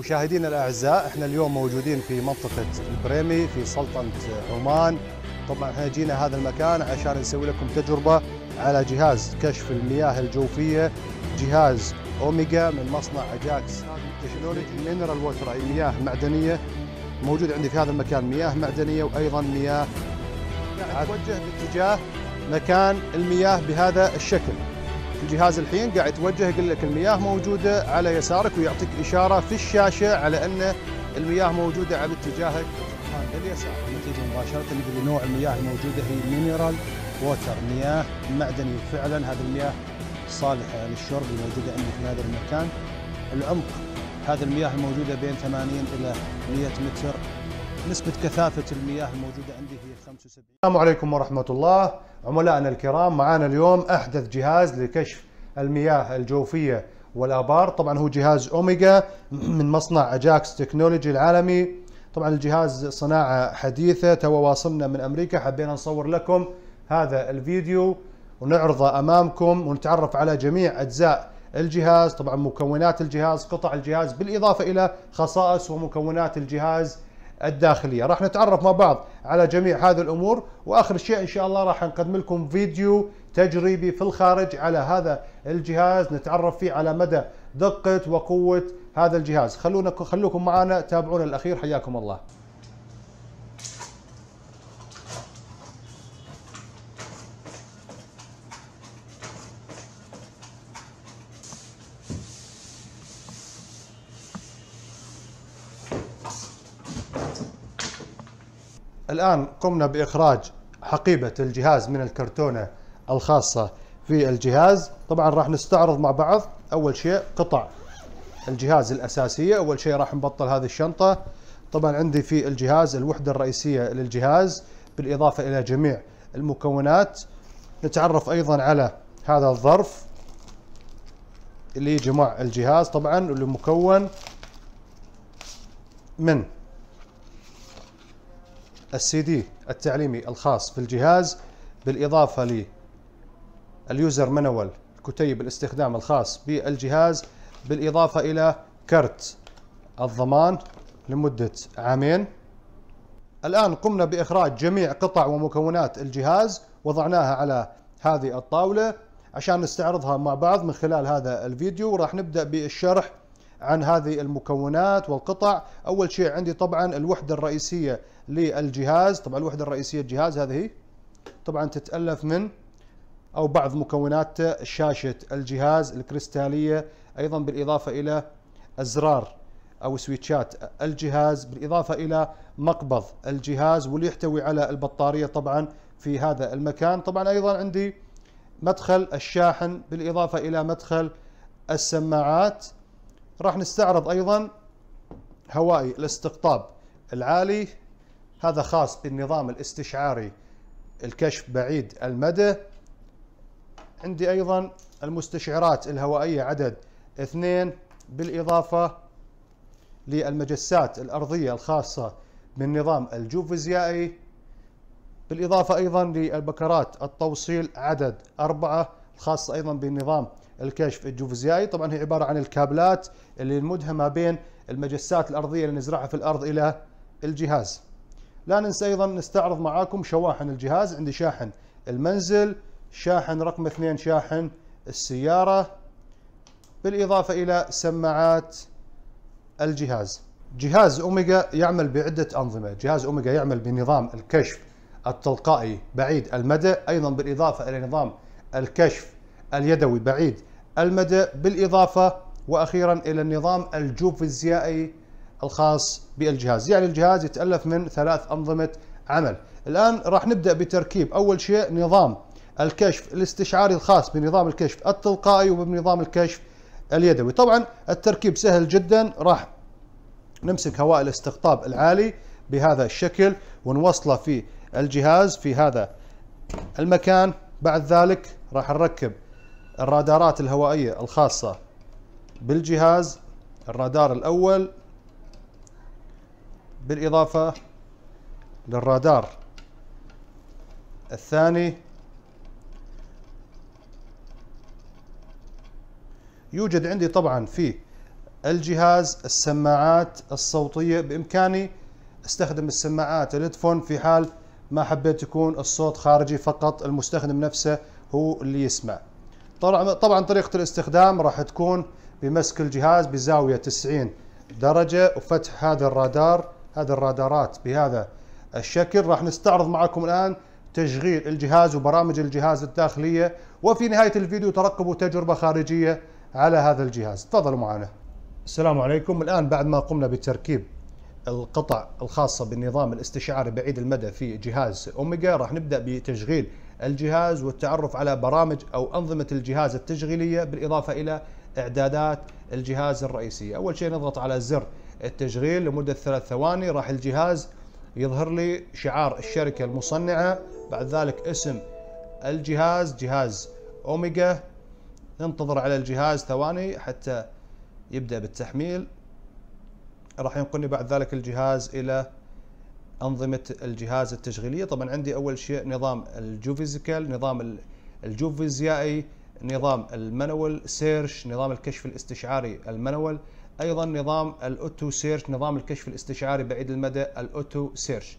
مشاهدينا الاعزاء احنا اليوم موجودين في منطقه البريمي في سلطنه عمان طبعا احنا جينا هذا المكان عشان نسوي لكم تجربه على جهاز كشف المياه الجوفيه جهاز اوميجا من مصنع اجاكس تكنولوجي مينرال ووتر اي مياه معدنيه موجود عندي في هذا المكان مياه معدنيه وايضا مياه نتوجه يعني باتجاه مكان المياه بهذا الشكل الجهاز الحين قاعد يتوجه يقول لك المياه موجوده على يسارك ويعطيك اشاره في الشاشه على ان المياه موجوده على اتجاهك لليسار نتيجه مباشره يقول نوع المياه الموجوده هي مينرال ووتر مياه معدنيه فعلا هذه المياه صالحه للشرب الموجوده عندي في هذا المكان العمق هذه المياه الموجوده بين 80 الى 100 متر نسبه كثافه المياه الموجوده عندي هي 75 السلام عليكم ورحمه الله عملائنا الكرام معنا اليوم أحدث جهاز لكشف المياه الجوفية والآبار طبعا هو جهاز أوميجا من مصنع أجاكس تكنولوجي العالمي طبعا الجهاز صناعة حديثة تو واصلنا من أمريكا حبينا نصور لكم هذا الفيديو ونعرضه أمامكم ونتعرف على جميع أجزاء الجهاز طبعا مكونات الجهاز قطع الجهاز بالإضافة إلى خصائص ومكونات الجهاز الداخلية راح نتعرف مع بعض على جميع هذه الأمور وآخر شيء إن شاء الله راح نقدم لكم فيديو تجريبي في الخارج على هذا الجهاز نتعرف فيه على مدى دقة وقوة هذا الجهاز خلونا خلوكم معنا تابعونا الأخير حياكم الله الآن قمنا بإخراج حقيبة الجهاز من الكرتونة الخاصة في الجهاز طبعا راح نستعرض مع بعض أول شيء قطع الجهاز الأساسية أول شيء راح نبطل هذه الشنطة طبعا عندي في الجهاز الوحدة الرئيسية للجهاز بالإضافة إلى جميع المكونات نتعرف أيضا على هذا الظرف اللي يجي مع الجهاز طبعا واللي مكون من السي دي التعليمي الخاص في الجهاز بالإضافة لليوزر منوال كتيب الاستخدام الخاص بالجهاز بالإضافة إلى كرت الضمان لمدة عامين الآن قمنا بإخراج جميع قطع ومكونات الجهاز وضعناها على هذه الطاولة عشان نستعرضها مع بعض من خلال هذا الفيديو وراح نبدأ بالشرح عن هذه المكونات والقطع أول شيء عندي طبعا الوحدة الرئيسية للجهاز طبعا الوحدة الرئيسية للجهاز هذه طبعا تتألف من أو بعض مكونات شاشة الجهاز الكريستالية أيضا بالإضافة إلى أزرار أو سويتشات الجهاز بالإضافة إلى مقبض الجهاز واللي يحتوي على البطارية طبعا في هذا المكان طبعا أيضا عندي مدخل الشاحن بالإضافة إلى مدخل السماعات راح نستعرض أيضا هوائي الاستقطاب العالي هذا خاص بالنظام الاستشعاري الكشف بعيد المدى عندي أيضا المستشعرات الهوائية عدد اثنين بالإضافة للمجسات الأرضية الخاصة بالنظام الجوفيزيائي بالإضافة أيضا للبكرات التوصيل عدد أربعة الخاصة أيضا بالنظام الكشف الجوفزيائي طبعا هي عبارة عن الكابلات اللي نمدها ما بين المجسات الأرضية اللي نزرعها في الأرض إلى الجهاز لا ننسى أيضا نستعرض معاكم شواحن الجهاز عندي شاحن المنزل شاحن رقم اثنين شاحن السيارة بالإضافة إلى سماعات الجهاز جهاز أوميجا يعمل بعدة أنظمة جهاز أوميجا يعمل بنظام الكشف التلقائي بعيد المدى أيضا بالإضافة إلى نظام الكشف اليدوي بعيد المدى بالإضافة وأخيرا إلى النظام الجوفيزيائي الخاص بالجهاز يعني الجهاز يتألف من ثلاث أنظمة عمل الآن راح نبدأ بتركيب أول شيء نظام الكشف الاستشعاري الخاص بنظام الكشف التلقائي وبنظام الكشف اليدوي طبعا التركيب سهل جدا راح نمسك هواء الاستقطاب العالي بهذا الشكل ونوصله في الجهاز في هذا المكان بعد ذلك راح نركب الرادارات الهوائية الخاصة بالجهاز الرادار الأول بالإضافة للرادار الثاني يوجد عندي طبعا في الجهاز السماعات الصوتية بإمكاني استخدم السماعات الهيدفون في حال ما حبيت يكون الصوت خارجي فقط المستخدم نفسه هو اللي يسمع طبعا طريقه الاستخدام راح تكون بمسك الجهاز بزاويه 90 درجه وفتح هذا الرادار هذه الرادارات بهذا الشكل راح نستعرض معكم الان تشغيل الجهاز وبرامج الجهاز الداخليه وفي نهايه الفيديو ترقبوا تجربه خارجيه على هذا الجهاز تفضلوا معنا السلام عليكم الان بعد ما قمنا بتركيب القطع الخاصه بالنظام الاستشعاري بعيد المدى في جهاز اوميجا راح نبدا بتشغيل الجهاز والتعرف على برامج أو أنظمة الجهاز التشغيلية بالإضافة إلى إعدادات الجهاز الرئيسية أول شيء نضغط على زر التشغيل لمدة ثلاث ثواني راح الجهاز يظهر لي شعار الشركة المصنعة بعد ذلك اسم الجهاز جهاز أوميجا ننتظر على الجهاز ثواني حتى يبدأ بالتحميل راح ينقلني بعد ذلك الجهاز إلى أنظمة الجهاز التشغيلية طبعا عندي أول شيء نظام الجوفيزيكال نظام الجوفيزيائي نظام المانوال سيرش نظام الكشف الاستشعاري المانوال ايضا نظام الاوتو سيرش نظام الكشف الاستشعاري بعيد المدى الاوتو سيرش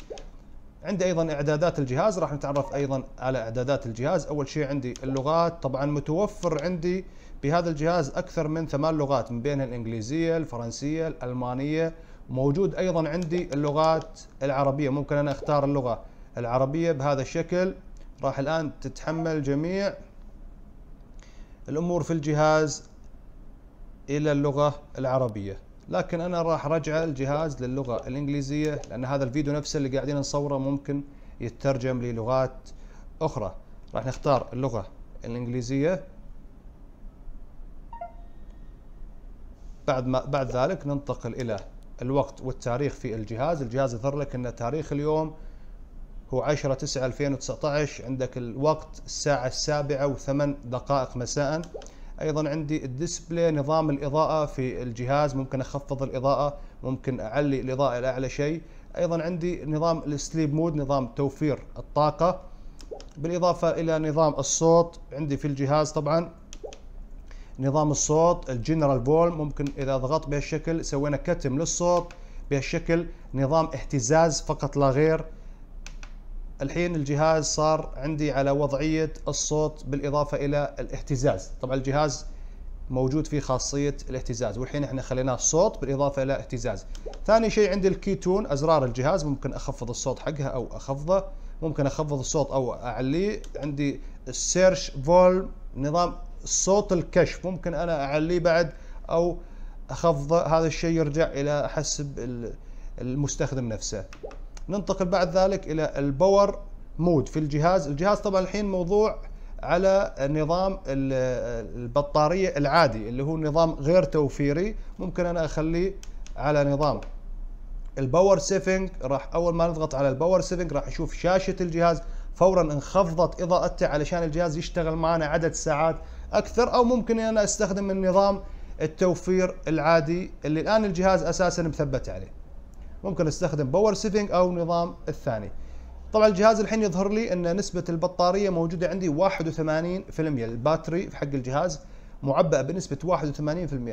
عندي ايضا اعدادات الجهاز راح نتعرف ايضا على اعدادات الجهاز اول شيء عندي اللغات طبعا متوفر عندي بهذا الجهاز اكثر من ثمان لغات من بينها الانجليزيه الفرنسيه الالمانيه موجود ايضا عندي اللغات العربيه ممكن انا اختار اللغه العربيه بهذا الشكل راح الان تتحمل جميع الامور في الجهاز الى اللغه العربيه لكن انا راح رجع الجهاز للغه الانجليزيه لان هذا الفيديو نفسه اللي قاعدين نصوره ممكن يترجم للغات اخرى راح نختار اللغه الانجليزيه بعد ما بعد ذلك ننتقل الى الوقت والتاريخ في الجهاز الجهاز يظهر لك ان تاريخ اليوم هو 10 9 2019 عندك الوقت الساعة السابعة وثمان دقائق مساء ايضا عندي الديسبلاي نظام الاضاءة في الجهاز ممكن اخفض الاضاءة ممكن اعلي الاضاءة لاعلى شيء ايضا عندي نظام السليب مود نظام توفير الطاقة بالاضافة الى نظام الصوت عندي في الجهاز طبعا نظام الصوت الجنرال فول ممكن اذا ضغطت بهالشكل سوينا كتم للصوت بهالشكل نظام اهتزاز فقط لا غير الحين الجهاز صار عندي على وضعية الصوت بالإضافة إلى الاهتزاز طبعا الجهاز موجود فيه خاصية الاهتزاز والحين احنا خليناه صوت بالإضافة إلى اهتزاز ثاني شيء عندي الكيتون أزرار الجهاز ممكن أخفض الصوت حقها أو أخفضه ممكن أخفض الصوت أو أعليه عندي السيرش فولم نظام صوت الكشف ممكن انا اعليه بعد او اخفضه هذا الشيء يرجع الى حسب المستخدم نفسه ننتقل بعد ذلك الى الباور مود في الجهاز الجهاز طبعا الحين موضوع على نظام البطارية العادي اللي هو نظام غير توفيري ممكن انا اخليه على نظام الباور سيفنج راح اول ما نضغط على الباور سيفنج راح اشوف شاشة الجهاز فورا انخفضت اضاءته علشان الجهاز يشتغل معنا عدد ساعات اكثر او ممكن انا استخدم النظام التوفير العادي اللي الان الجهاز اساسا مثبت عليه ممكن استخدم باور سيفنج او نظام الثاني طبعا الجهاز الحين يظهر لي ان نسبة البطارية موجودة عندي 81% الباتري حق الجهاز معبأ بنسبة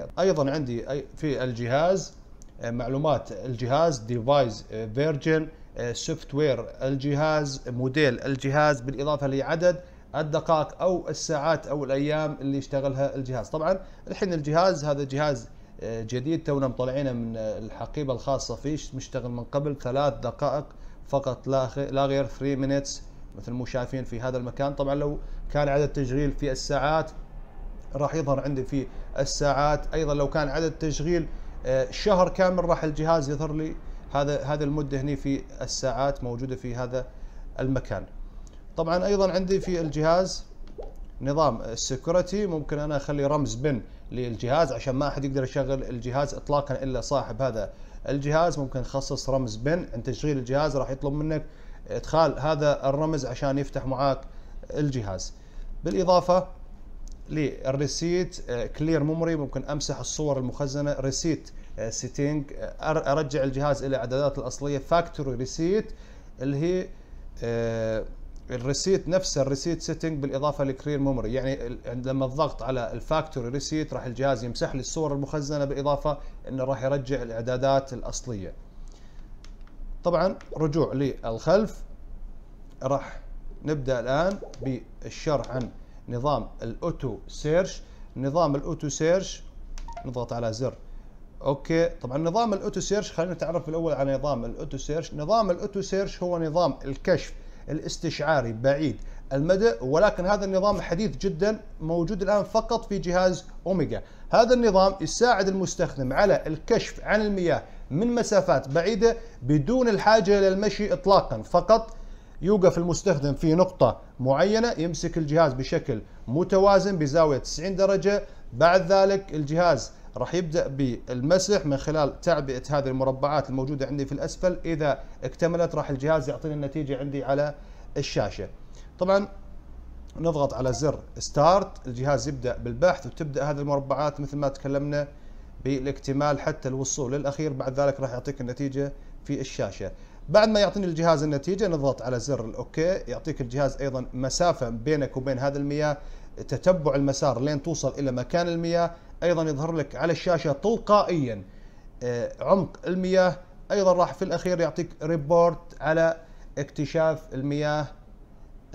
81% ايضا عندي في الجهاز آه، معلومات الجهاز ديفايس فيرجن سوفت وير الجهاز موديل الجهاز بالاضافة لعدد الدقائق او الساعات او الايام اللي يشتغلها الجهاز طبعا الحين الجهاز هذا جهاز آه، جديد تونا مطلعينه من آه، الحقيبه الخاصه فيه مشتغل من قبل ثلاث دقائق فقط لا غير 3 minutes مثل مو شايفين في هذا المكان طبعا لو كان عدد تشغيل في الساعات راح يظهر عندي في الساعات ايضا لو كان عدد تشغيل آه، شهر كامل راح الجهاز يظهر لي هذا هذه المده هنا في الساعات موجوده في هذا المكان طبعا ايضا عندي في الجهاز نظام السكيورتي ممكن انا اخلي رمز بن للجهاز عشان ما احد يقدر يشغل الجهاز اطلاقا الا صاحب هذا الجهاز ممكن تخصص رمز بن عند تشغيل الجهاز راح يطلب منك ادخال هذا الرمز عشان يفتح معاك الجهاز بالاضافه للريسيت كلير ميموري ممكن امسح الصور المخزنه ريسيت سيتنج ارجع الجهاز الى اعداداته الاصليه فاكتوري ريسيت اللي هي الريسيت نفسه الريسيت سيتنج بالاضافه لكرير ميموري يعني عندما الضغط على الفاكتوري ريسيت راح الجهاز يمسح لي الصور المخزنه بالاضافه انه راح يرجع الاعدادات الاصليه طبعا رجوع للخلف راح نبدا الان بالشرح عن نظام الاوتو سيرش نظام الاوتو سيرش نضغط على زر اوكي طبعا نظام الاوتو سيرش خلينا نتعرف الاول على نظام الاوتو سيرش نظام الاوتو سيرش هو نظام الكشف الاستشعاري بعيد المدى ولكن هذا النظام حديث جدا موجود الآن فقط في جهاز أوميجا هذا النظام يساعد المستخدم على الكشف عن المياه من مسافات بعيدة بدون الحاجة الى المشي إطلاقا فقط يوقف المستخدم في نقطة معينة يمسك الجهاز بشكل متوازن بزاوية 90 درجة بعد ذلك الجهاز راح يبدأ بالمسح من خلال تعبئة هذه المربعات الموجودة عندي في الأسفل إذا اكتملت راح الجهاز يعطيني النتيجة عندي على الشاشة طبعا نضغط على زر ستارت الجهاز يبدأ بالبحث وتبدأ هذه المربعات مثل ما تكلمنا بالاكتمال حتى الوصول للأخير بعد ذلك راح يعطيك النتيجة في الشاشة بعد ما يعطيني الجهاز النتيجة نضغط على زر الأوكي يعطيك الجهاز أيضا مسافة بينك وبين هذا المياه تتبع المسار لين توصل إلى مكان المياه ايضا يظهر لك على الشاشه تلقائيا آه، عمق المياه ايضا راح في الاخير يعطيك ريبورت على اكتشاف المياه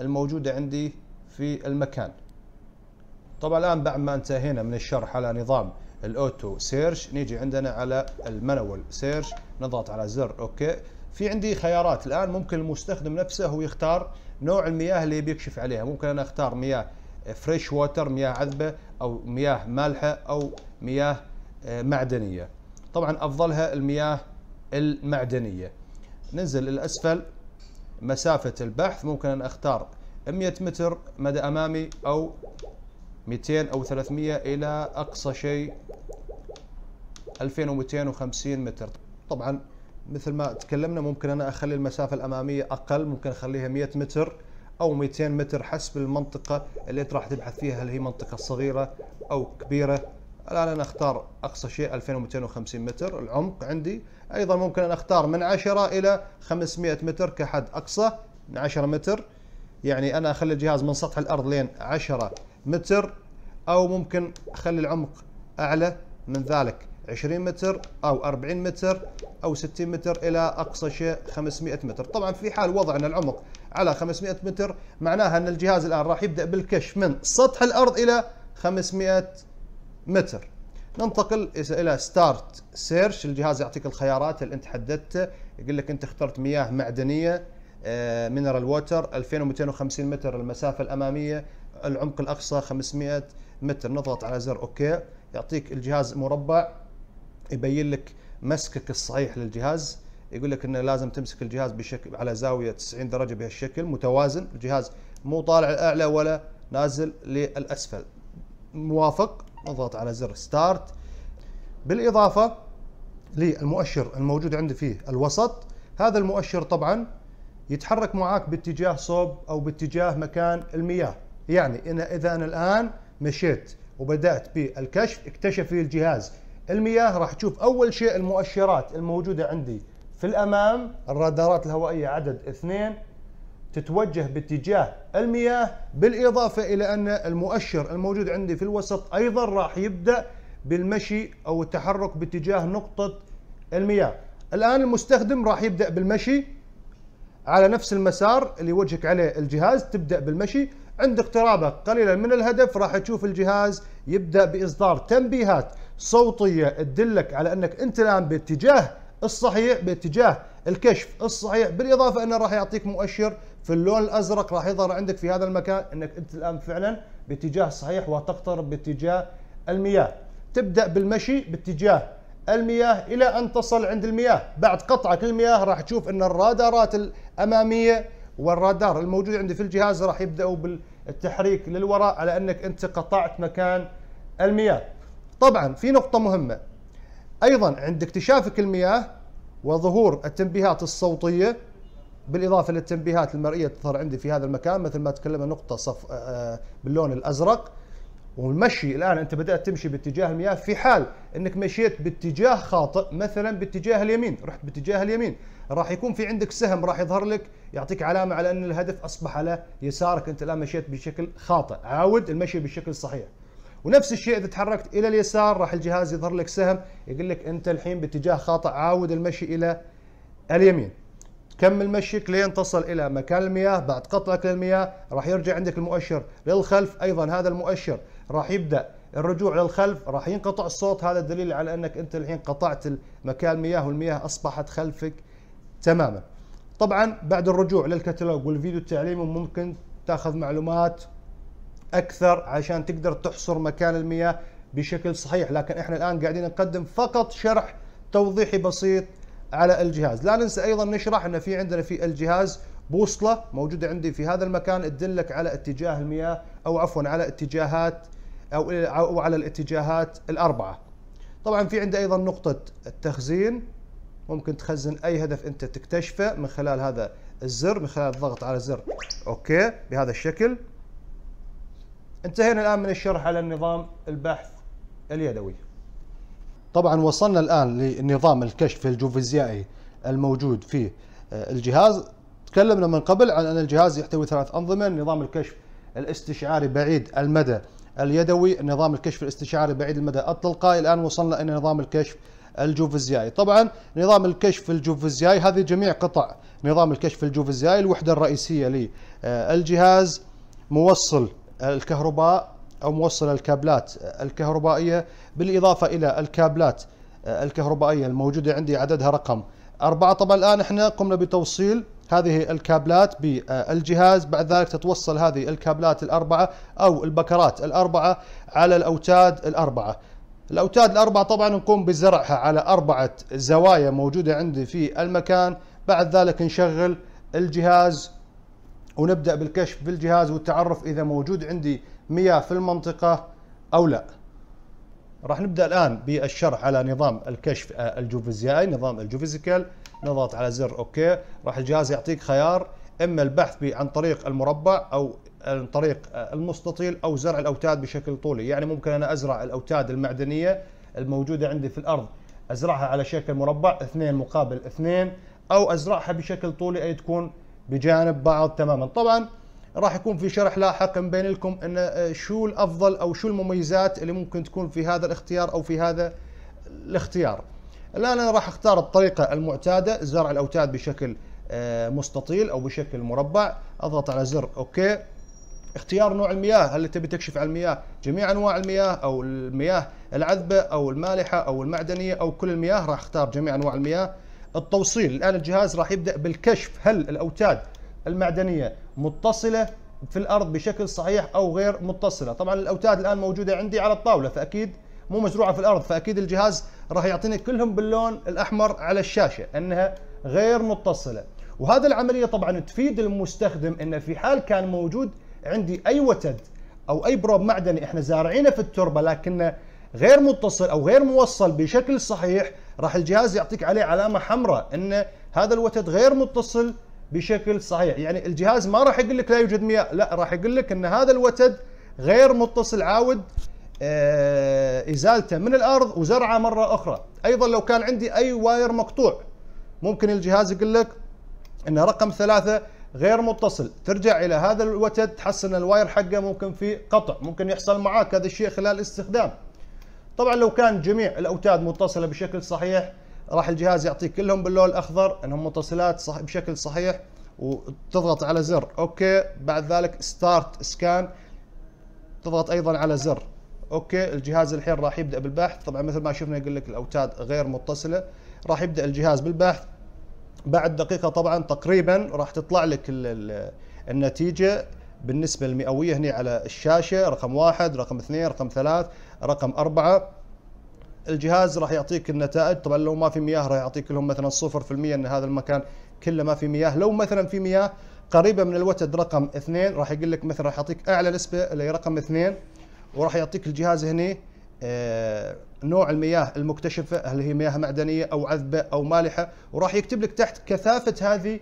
الموجوده عندي في المكان طبعا الان بعد ما انتهينا من الشرح على نظام الاوتو سيرش نيجي عندنا على المانوال سيرش نضغط على زر اوكي في عندي خيارات الان ممكن المستخدم نفسه هو يختار نوع المياه اللي بيكشف عليها ممكن انا اختار مياه فريش ووتر مياه عذبه او مياه مالحه او مياه آه، معدنيه طبعا افضلها المياه المعدنيه ننزل الاسفل مسافه البحث ممكن ان اختار 100 متر مدى امامي او 200 او 300 الى اقصى شيء 2250 متر طبعا مثل ما تكلمنا ممكن انا اخلي المسافه الاماميه اقل ممكن اخليها 100 متر او 200 متر حسب المنطقه اللي انت راح تبحث فيها هل هي منطقه صغيره او كبيره الان انا اختار اقصى شيء 2250 متر العمق عندي ايضا ممكن ان اختار من 10 الى 500 متر كحد اقصى من 10 متر يعني انا اخلي الجهاز من سطح الارض لين 10 متر او ممكن اخلي العمق اعلى من ذلك 20 متر او 40 متر او 60 متر الى اقصى شيء 500 متر طبعا في حال وضعنا العمق على 500 متر معناها أن الجهاز الآن راح يبدأ بالكشف من سطح الأرض إلى 500 متر ننتقل إلى ستارت سيرش الجهاز يعطيك الخيارات اللي أنت حددته يقول لك أنت اخترت مياه معدنية مينرال ووتر 2250 متر المسافة الأمامية العمق الأقصى 500 متر نضغط على زر أوكي يعطيك الجهاز مربع يبين لك مسكك الصحيح للجهاز يقول لك انه لازم تمسك الجهاز بشكل على زاويه 90 درجه بهالشكل متوازن الجهاز مو طالع الاعلى ولا نازل للاسفل موافق اضغط على زر ستارت بالاضافه للمؤشر الموجود عندي فيه الوسط هذا المؤشر طبعا يتحرك معاك باتجاه صوب او باتجاه مكان المياه يعني إن اذا انا الان مشيت وبدات بالكشف اكتشف الجهاز المياه راح تشوف اول شيء المؤشرات الموجوده عندي في الأمام الرادارات الهوائية عدد اثنين تتوجه باتجاه المياه بالإضافة إلى أن المؤشر الموجود عندي في الوسط أيضا راح يبدأ بالمشي أو التحرك باتجاه نقطة المياه الآن المستخدم راح يبدأ بالمشي على نفس المسار اللي وجهك عليه الجهاز تبدأ بالمشي عند اقترابك قليلا من الهدف راح تشوف الجهاز يبدأ بإصدار تنبيهات صوتية تدلك على أنك أنت الآن باتجاه الصحيح باتجاه الكشف الصحيح بالاضافه انه راح يعطيك مؤشر في اللون الازرق راح يظهر عندك في هذا المكان انك انت الان فعلا باتجاه صحيح وتقترب باتجاه المياه تبدا بالمشي باتجاه المياه الى ان تصل عند المياه بعد قطعك المياه راح تشوف ان الرادارات الاماميه والرادار الموجود عندي في الجهاز راح يبداوا بالتحريك للوراء على انك انت قطعت مكان المياه طبعا في نقطه مهمه أيضا عند اكتشافك المياه وظهور التنبيهات الصوتية بالإضافة للتنبيهات المرئية تظهر عندي في هذا المكان مثل ما تكلمنا نقطة صف آه، آه، باللون الأزرق والمشي الآن أنت بدأت تمشي باتجاه المياه في حال أنك مشيت باتجاه خاطئ مثلا باتجاه اليمين رحت باتجاه اليمين راح يكون في عندك سهم راح يظهر لك يعطيك علامة على أن الهدف أصبح على يسارك أنت الآن مشيت بشكل خاطئ عاود المشي بالشكل الصحيح ونفس الشيء اذا تحركت الى اليسار راح الجهاز يظهر لك سهم يقول لك انت الحين باتجاه خاطئ عاود المشي الى اليمين كمل مشيك لين تصل الى مكان المياه بعد قطعك للمياه راح يرجع عندك المؤشر للخلف ايضا هذا المؤشر راح يبدا الرجوع للخلف راح ينقطع الصوت هذا دليل على انك انت الحين قطعت مكان المياه والمياه اصبحت خلفك تماما طبعا بعد الرجوع للكتالوج والفيديو التعليمي ممكن تاخذ معلومات اكثر عشان تقدر تحصر مكان المياه بشكل صحيح لكن احنا الان قاعدين نقدم فقط شرح توضيحي بسيط على الجهاز لا ننسى ايضا نشرح ان في عندنا في الجهاز بوصله موجوده عندي في هذا المكان تدلك على اتجاه المياه او عفوا على اتجاهات او او على الاتجاهات الاربعه طبعا في عندي ايضا نقطه التخزين ممكن تخزن اي هدف انت تكتشفه من خلال هذا الزر من خلال الضغط على زر اوكي بهذا الشكل انتهينا الآن من الشرح على النظام البحث اليدوي طبعا وصلنا الآن لنظام الكشف الجوفيزيائي الموجود في آه، الجهاز تكلمنا من قبل عن أن الجهاز يحتوي ثلاث أنظمة نظام الكشف الاستشعاري بعيد المدى اليدوي نظام الكشف الاستشعاري بعيد المدى التلقائي الآن وصلنا إلى نظام الكشف الجوفيزيائي طبعا نظام الكشف الجوفيزيائي هذه جميع قطع نظام الكشف الجوفيزيائي الوحدة الرئيسية للجهاز موصل الكهرباء أو موصل الكابلات الكهربائية بالإضافة إلى الكابلات الكهربائية الموجودة عندي عددها رقم أربعة طبعا الآن احنا قمنا بتوصيل هذه الكابلات بالجهاز بعد ذلك تتوصل هذه الكابلات الأربعة أو البكرات الأربعة على الأوتاد الأربعة الأوتاد الأربعة طبعا نقوم بزرعها على أربعة زوايا موجودة عندي في المكان بعد ذلك نشغل الجهاز ونبدأ بالكشف بالجهاز والتعرف إذا موجود عندي مياه في المنطقة أو لا راح نبدأ الآن بالشرح على نظام الكشف آه، الجوفيزيائي نظام الجوفيزيكال نضغط على زر أوكي راح الجهاز يعطيك خيار إما البحث عن طريق المربع أو عن طريق آه، المستطيل أو زرع الأوتاد بشكل طولي يعني ممكن أنا أزرع الأوتاد المعدنية الموجودة عندي في الأرض أزرعها على شكل مربع اثنين مقابل اثنين أو أزرعها بشكل طولي أي تكون بجانب بعض تماما طبعا راح يكون في شرح لاحق بين لكم ان آه، شو الافضل او شو المميزات اللي ممكن تكون في هذا الاختيار او في هذا الاختيار الان انا راح اختار الطريقه المعتاده زرع الاوتاد بشكل آه، مستطيل او بشكل مربع اضغط على زر اوكي اختيار نوع المياه هل تبي تكشف عن المياه جميع انواع المياه او المياه العذبه او المالحه او المعدنيه او كل المياه راح اختار جميع انواع المياه التوصيل الآن الجهاز راح يبدأ بالكشف هل الأوتاد المعدنية متصلة في الأرض بشكل صحيح أو غير متصلة طبعا الأوتاد الآن موجودة عندي على الطاولة فأكيد مو مزروعة في الأرض فأكيد الجهاز راح يعطيني كلهم باللون الأحمر على الشاشة أنها غير متصلة وهذا العملية طبعا تفيد المستخدم أنه في حال كان موجود عندي أي وتد أو أي بروب معدني إحنا زارعينه في التربة لكنه غير متصل أو غير موصل بشكل صحيح راح الجهاز يعطيك عليه علامه حمراء ان هذا الوتد غير متصل بشكل صحيح يعني الجهاز ما راح يقول لك لا يوجد مياه لا راح يقول لك ان هذا الوتد غير متصل عاود آه، ازالته من الارض وزرعه مره اخرى ايضا لو كان عندي اي واير مقطوع ممكن الجهاز يقول لك ان رقم ثلاثة غير متصل ترجع الى هذا الوتد تحس ان الواير حقه ممكن فيه قطع ممكن يحصل معاك هذا الشيء خلال استخدام طبعا لو كان جميع الاوتاد متصله بشكل صحيح راح الجهاز يعطيك كلهم باللون الاخضر انهم متصلات صح بشكل صحيح وتضغط على زر اوكي بعد ذلك ستارت سكان تضغط ايضا على زر اوكي الجهاز الحين راح يبدا بالبحث طبعا مثل ما شفنا يقول لك الاوتاد غير متصله راح يبدا الجهاز بالبحث بعد دقيقه طبعا تقريبا راح تطلع لك النتيجه بالنسبه المئويه هنا على الشاشه رقم واحد رقم اثنين رقم ثلاث رقم أربعة الجهاز راح يعطيك النتائج طبعا لو ما في مياه راح يعطيك لهم مثلا 0% ان هذا المكان كله ما في مياه لو مثلا في مياه قريبه من الوتد رقم اثنين راح يقول لك مثلا راح يعطيك اعلى نسبه اللي رقم اثنين وراح يعطيك الجهاز هنا آه نوع المياه المكتشفه هل هي مياه معدنيه او عذبه او مالحه وراح يكتب لك تحت كثافه هذه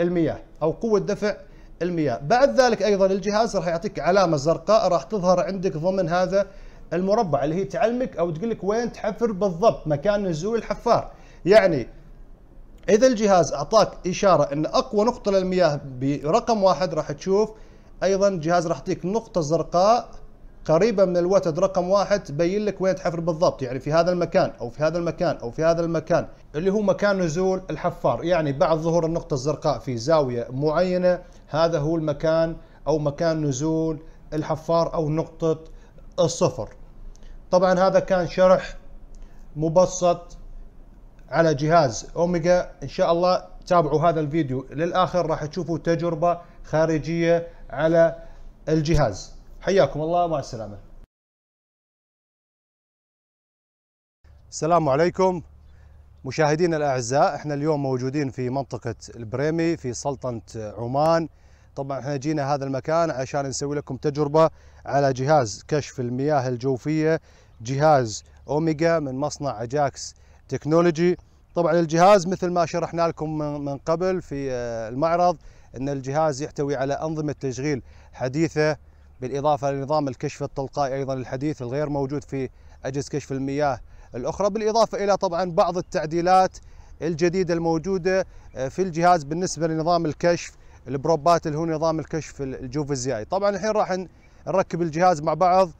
المياه او قوه دفع المياه بعد ذلك ايضا الجهاز راح يعطيك علامه زرقاء راح تظهر عندك ضمن هذا المربع اللي هي تعلمك او تقول لك وين تحفر بالضبط مكان نزول الحفار يعني اذا الجهاز اعطاك اشاره ان اقوى نقطه للمياه برقم واحد راح تشوف ايضا الجهاز راح يعطيك نقطه زرقاء قريبة من الوتد رقم واحد تبين لك وين تحفر بالضبط يعني في هذا المكان أو في هذا المكان أو في هذا المكان اللي هو مكان نزول الحفار يعني بعد ظهور النقطة الزرقاء في زاوية معينة هذا هو المكان أو مكان نزول الحفار أو نقطة الصفر طبعا هذا كان شرح مبسط على جهاز اوميجا ان شاء الله تابعوا هذا الفيديو للاخر راح تشوفوا تجربه خارجيه على الجهاز حياكم الله مع السلامه السلام عليكم مشاهدينا الاعزاء احنا اليوم موجودين في منطقه البريمي في سلطنه عمان طبعا احنا جينا هذا المكان عشان نسوي لكم تجربه على جهاز كشف المياه الجوفية جهاز أوميجا من مصنع أجاكس تكنولوجي طبعا الجهاز مثل ما شرحنا لكم من قبل في آه، المعرض أن الجهاز يحتوي على أنظمة تشغيل حديثة بالإضافة لنظام الكشف التلقائي أيضا الحديث الغير موجود في أجهزة كشف المياه الأخرى بالإضافة إلى طبعا بعض التعديلات الجديدة الموجودة آه، في الجهاز بالنسبة لنظام الكشف البروبات اللي هو نظام الكشف الجوفيزيائي طبعا الحين راح نركب الجهاز مع بعض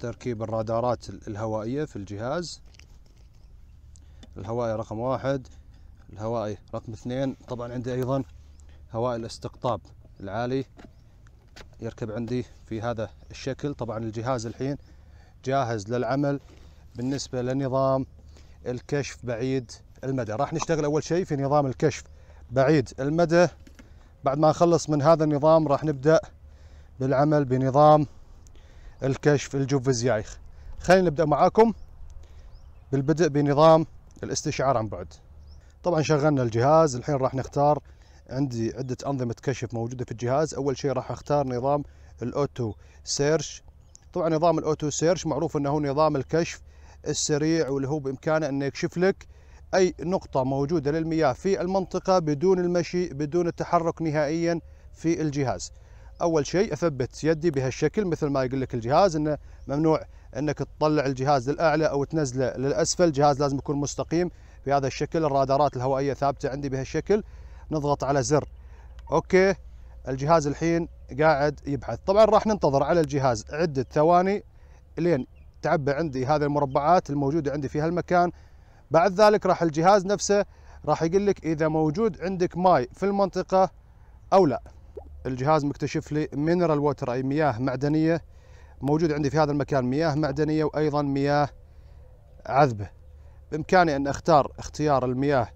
تركيب الرادارات الهوائية في الجهاز الهوائي رقم واحد الهوائي رقم اثنين طبعا عندي أيضا هوائي الاستقطاب العالي يركب عندي في هذا الشكل طبعا الجهاز الحين جاهز للعمل بالنسبة لنظام الكشف بعيد المدى راح نشتغل أول شيء في نظام الكشف بعيد المدى بعد ما نخلص من هذا النظام راح نبدأ بالعمل بنظام الكشف الجوف الزيايخ خلينا نبدأ معاكم بالبدء بنظام الاستشعار عن بعد طبعا شغلنا الجهاز الحين راح نختار عندي عدة أنظمة كشف موجودة في الجهاز أول شيء راح أختار نظام الأوتو سيرش طبعا نظام الأوتو سيرش معروف أنه هو نظام الكشف السريع واللي هو بإمكانه أنه يكشف لك أي نقطة موجودة للمياه في المنطقة بدون المشي بدون التحرك نهائيا في الجهاز اول شيء اثبت يدي بهالشكل مثل ما يقول لك الجهاز انه ممنوع انك تطلع الجهاز للاعلى او تنزله للاسفل الجهاز لازم يكون مستقيم بهذا الشكل الرادارات الهوائيه ثابته عندي بهالشكل نضغط على زر اوكي الجهاز الحين قاعد يبحث طبعا راح ننتظر على الجهاز عده ثواني لين تعبى عندي هذه المربعات الموجوده عندي في هالمكان بعد ذلك راح الجهاز نفسه راح يقول لك اذا موجود عندك ماي في المنطقه او لا الجهاز مكتشف لي مينرال ووتر اي مياه معدنيه موجود عندي في هذا المكان مياه معدنيه وايضا مياه عذبه بامكاني ان اختار اختيار المياه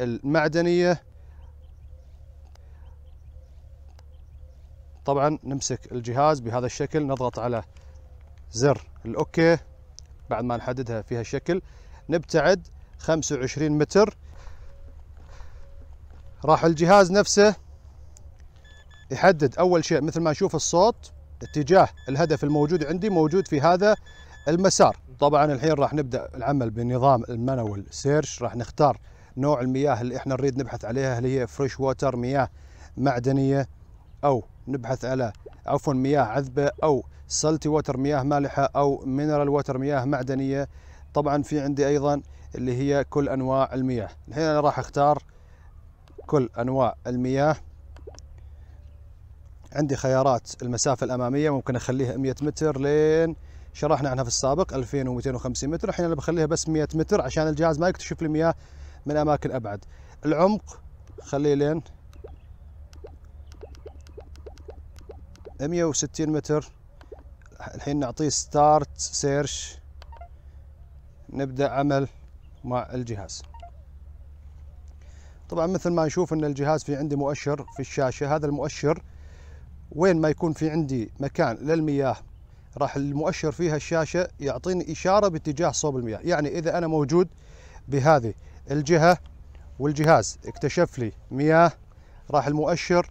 المعدنيه طبعا نمسك الجهاز بهذا الشكل نضغط على زر الاوكي بعد ما نحددها في هالشكل نبتعد 25 متر راح الجهاز نفسه يحدد أول شيء مثل ما أشوف الصوت اتجاه الهدف الموجود عندي موجود في هذا المسار طبعا الحين راح نبدأ العمل بنظام المانوال سيرش راح نختار نوع المياه اللي احنا نريد نبحث عليها اللي هي فريش ووتر مياه معدنية أو نبحث على عفوا مياه عذبة أو سلتي ووتر مياه مالحة أو مينرال ووتر مياه معدنية طبعا في عندي أيضا اللي هي كل أنواع المياه الحين أنا راح أختار كل أنواع المياه عندي خيارات المسافة الأمامية ممكن أخليها 100 متر لين شرحنا عنها في السابق 2250 متر الحين أنا بخليها بس 100 متر عشان الجهاز ما يكتشف لي مياه من أماكن أبعد العمق خليه لين 160 متر الحين نعطيه ستارت سيرش نبدأ عمل مع الجهاز طبعا مثل ما نشوف ان الجهاز في عندي مؤشر في الشاشة هذا المؤشر وين ما يكون في عندي مكان للمياه راح المؤشر فيها الشاشة يعطيني إشارة باتجاه صوب المياه يعني إذا أنا موجود بهذه الجهة والجهاز اكتشف لي مياه راح المؤشر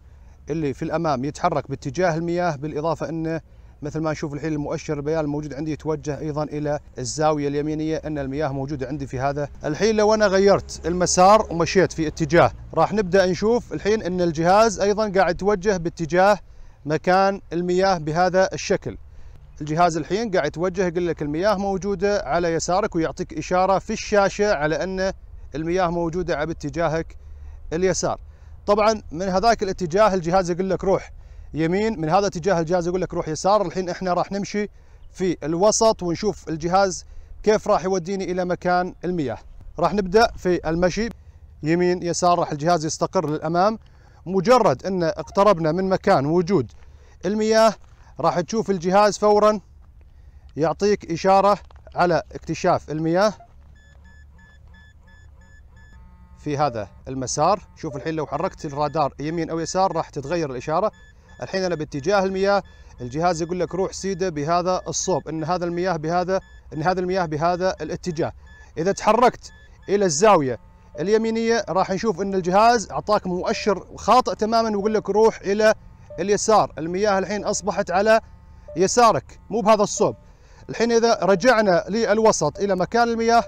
اللي في الأمام يتحرك باتجاه المياه بالإضافة أنه مثل ما نشوف الحين المؤشر البيان الموجود عندي يتوجه ايضا الى الزاويه اليمينيه ان المياه موجوده عندي في هذا الحين لو انا غيرت المسار ومشيت في اتجاه راح نبدا نشوف الحين ان الجهاز ايضا قاعد يتوجه باتجاه مكان المياه بهذا الشكل الجهاز الحين قاعد يتوجه يقول لك المياه موجودة على يسارك ويعطيك إشارة في الشاشة على أن المياه موجودة على اتجاهك اليسار طبعا من هذاك الاتجاه الجهاز يقول لك روح يمين من هذا الاتجاه الجهاز يقول لك روح يسار الحين احنا راح نمشي في الوسط ونشوف الجهاز كيف راح يوديني الى مكان المياه راح نبدا في المشي يمين يسار راح الجهاز يستقر للامام مجرد ان اقتربنا من مكان وجود المياه راح تشوف الجهاز فورا يعطيك اشاره على اكتشاف المياه في هذا المسار شوف الحين لو حركت الرادار يمين او يسار راح تتغير الاشاره الحين انا باتجاه المياه الجهاز يقول لك روح سيده بهذا الصوب ان هذا المياه بهذا ان هذا المياه بهذا الاتجاه اذا تحركت الى الزاويه اليمينيه راح نشوف ان الجهاز اعطاك مؤشر خاطئ تماما ويقول لك روح الى اليسار المياه الحين اصبحت على يسارك مو بهذا الصوب الحين اذا رجعنا للوسط الى مكان المياه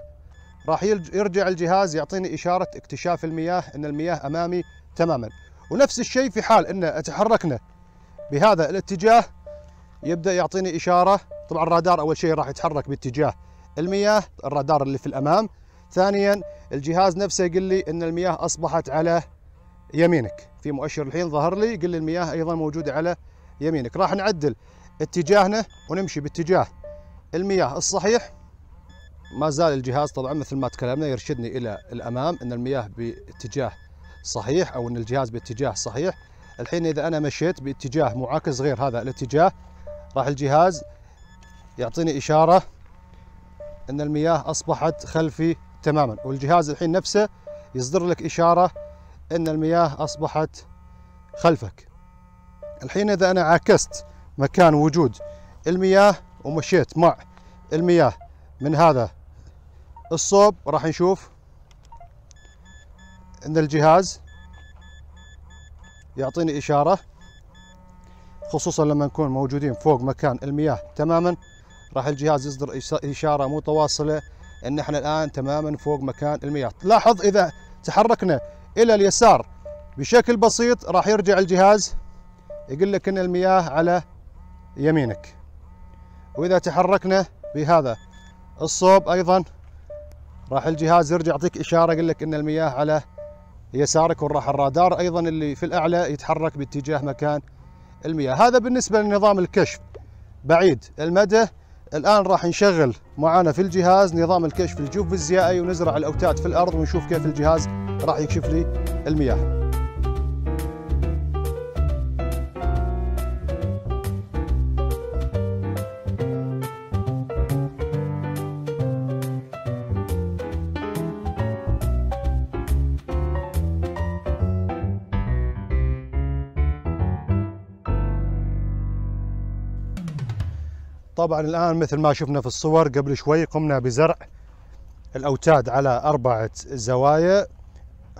راح يرجع الجهاز يعطيني اشاره اكتشاف المياه ان المياه امامي تماما ونفس الشيء في حال ان تحركنا بهذا الاتجاه يبدا يعطيني اشاره طبعا الرادار اول شيء راح يتحرك باتجاه المياه الرادار اللي في الامام ثانيا الجهاز نفسه يقول لي ان المياه اصبحت على يمينك في مؤشر الحين ظهر لي يقول لي المياه ايضا موجوده على يمينك راح نعدل اتجاهنا ونمشي باتجاه المياه الصحيح ما زال الجهاز طبعا مثل ما تكلمنا يرشدني الى الامام ان المياه باتجاه صحيح او ان الجهاز باتجاه صحيح الحين اذا انا مشيت باتجاه معاكس غير هذا الاتجاه راح الجهاز يعطيني اشاره ان المياه اصبحت خلفي تماما والجهاز الحين نفسه يصدر لك إشارة أن المياه أصبحت خلفك الحين إذا أنا عكست مكان وجود المياه ومشيت مع المياه من هذا الصوب راح نشوف أن الجهاز يعطيني إشارة خصوصا لما نكون موجودين فوق مكان المياه تماما راح الجهاز يصدر إشارة متواصلة ان احنا الان تماما فوق مكان المياه لاحظ اذا تحركنا الى اليسار بشكل بسيط راح يرجع الجهاز يقول لك ان المياه على يمينك واذا تحركنا بهذا الصوب ايضا راح الجهاز يرجع يعطيك اشاره يقول لك ان المياه على يسارك وراح الرادار ايضا اللي في الاعلى يتحرك باتجاه مكان المياه هذا بالنسبه لنظام الكشف بعيد المدى الآن راح نشغل معانا في الجهاز نظام الكشف الجوف الزيائي ونزرع الأوتاد في الأرض ونشوف كيف الجهاز راح يكشف لي المياه طبعا الآن مثل ما شفنا في الصور قبل شوي قمنا بزرع الأوتاد على أربعة زوايا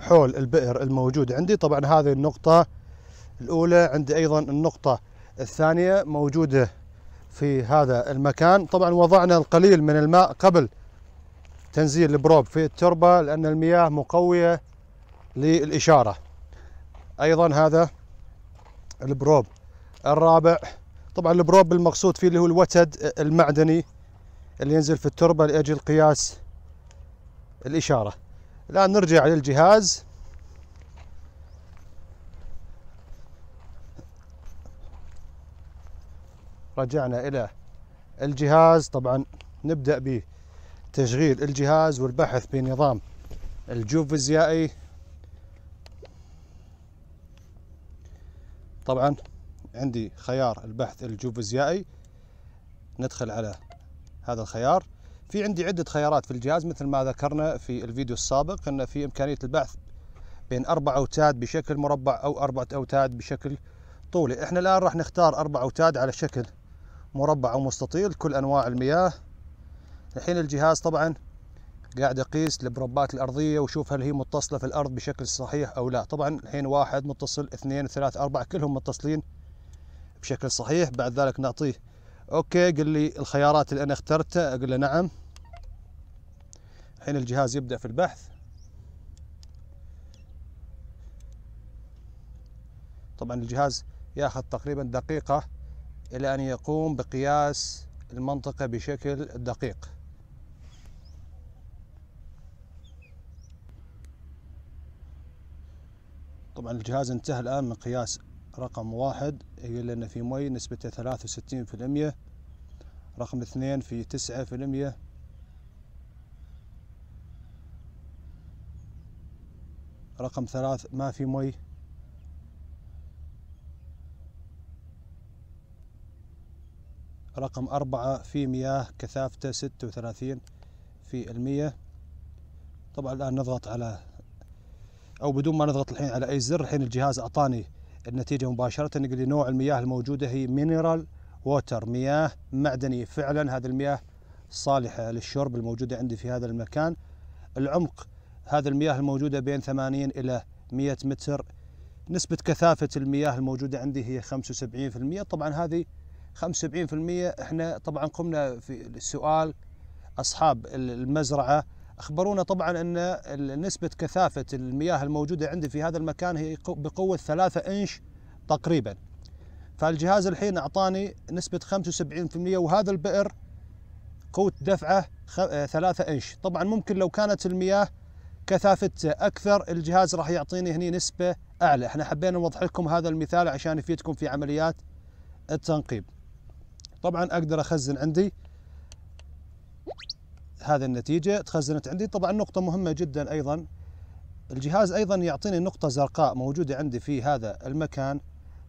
حول البئر الموجود عندي طبعا هذه النقطة الأولى عندي أيضا النقطة الثانية موجودة في هذا المكان طبعا وضعنا القليل من الماء قبل تنزيل البروب في التربة لأن المياه مقوية للإشارة أيضا هذا البروب الرابع طبعا البروب المقصود فيه اللي هو الوتد المعدني اللي ينزل في التربة لأجل قياس الإشارة الآن نرجع للجهاز رجعنا إلى الجهاز طبعا نبدأ بتشغيل الجهاز والبحث بنظام الجوف الفيزيائي طبعا عندي خيار البحث الجيوفيزيائي ندخل على هذا الخيار في عندي عدة خيارات في الجهاز مثل ما ذكرنا في الفيديو السابق أن في إمكانية البحث بين أربع أوتاد بشكل مربع أو أربعة أوتاد بشكل طولي إحنا الآن راح نختار أربع أوتاد على شكل مربع أو مستطيل كل أنواع المياه الحين الجهاز طبعا قاعد أقيس المربعات الأرضية وشوف هل هي متصلة في الأرض بشكل صحيح أو لا طبعا الحين واحد متصل اثنين ثلاث أربعة كلهم متصلين بشكل صحيح بعد ذلك نعطيه اوكي قل لي الخيارات اللي انا اخترتها اقول له نعم الحين الجهاز يبدا في البحث طبعا الجهاز ياخذ تقريبا دقيقه الى ان يقوم بقياس المنطقه بشكل دقيق طبعا الجهاز انتهى الان من قياس رقم واحد يقول لنا في مي نسبته ثلاثة وستين في المية رقم اثنين في تسعة في المية رقم ثلاث ما في مي رقم أربعة في مياه كثافته ستة وثلاثين في المية طبعا الآن نضغط على أو بدون ما نضغط الحين على أي زر الحين الجهاز أعطاني النتيجة مباشرة يقول لي نوع المياه الموجودة هي مينرال ووتر مياه معدنية فعلا هذه المياه صالحة للشرب الموجودة عندي في هذا المكان العمق هذه المياه الموجودة بين 80 إلى 100 متر نسبة كثافة المياه الموجودة عندي هي 75% طبعا هذه 75% احنا طبعا قمنا في السؤال أصحاب المزرعة أخبرونا طبعا أن نسبة كثافة المياه الموجودة عندي في هذا المكان هي بقوة ثلاثة إنش تقريبا فالجهاز الحين أعطاني نسبة 75% وهذا البئر قوة دفعه ثلاثة إنش طبعا ممكن لو كانت المياه كثافة أكثر الجهاز راح يعطيني هني نسبة أعلى احنا حبينا نوضح لكم هذا المثال عشان يفيدكم في عمليات التنقيب طبعا أقدر أخزن عندي هذه النتيجة تخزنت عندي طبعا نقطة مهمة جدا أيضا الجهاز أيضا يعطيني نقطة زرقاء موجودة عندي في هذا المكان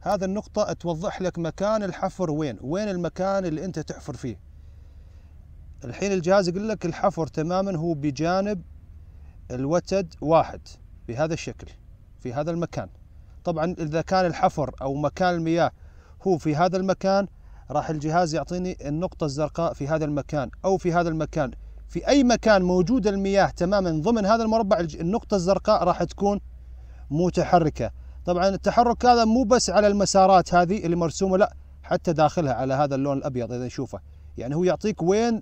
هذا النقطة توضح لك مكان الحفر وين وين المكان اللي أنت تحفر فيه الحين الجهاز يقول لك الحفر تماما هو بجانب الوتد واحد بهذا الشكل في هذا المكان طبعا إذا كان الحفر أو مكان المياه هو في هذا المكان راح الجهاز يعطيني النقطة الزرقاء في هذا المكان أو في هذا المكان في أي مكان موجودة المياه تماما ضمن هذا المربع النقطة الزرقاء راح تكون متحركة طبعا التحرك هذا مو بس على المسارات هذه اللي مرسومة لا حتى داخلها على هذا اللون الأبيض إذا نشوفه يعني هو يعطيك وين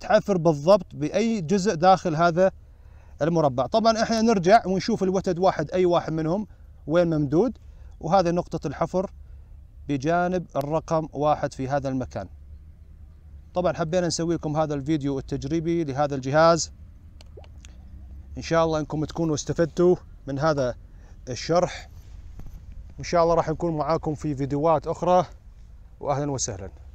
تحفر بالضبط بأي جزء داخل هذا المربع طبعا احنا نرجع ونشوف الوتد واحد أي واحد منهم وين ممدود وهذا نقطة الحفر بجانب الرقم واحد في هذا المكان طبعا حبينا نسوي لكم هذا الفيديو التجريبي لهذا الجهاز ان شاء الله انكم تكونوا استفدتوا من هذا الشرح ان شاء الله راح نكون معاكم في فيديوهات اخرى واهلا وسهلا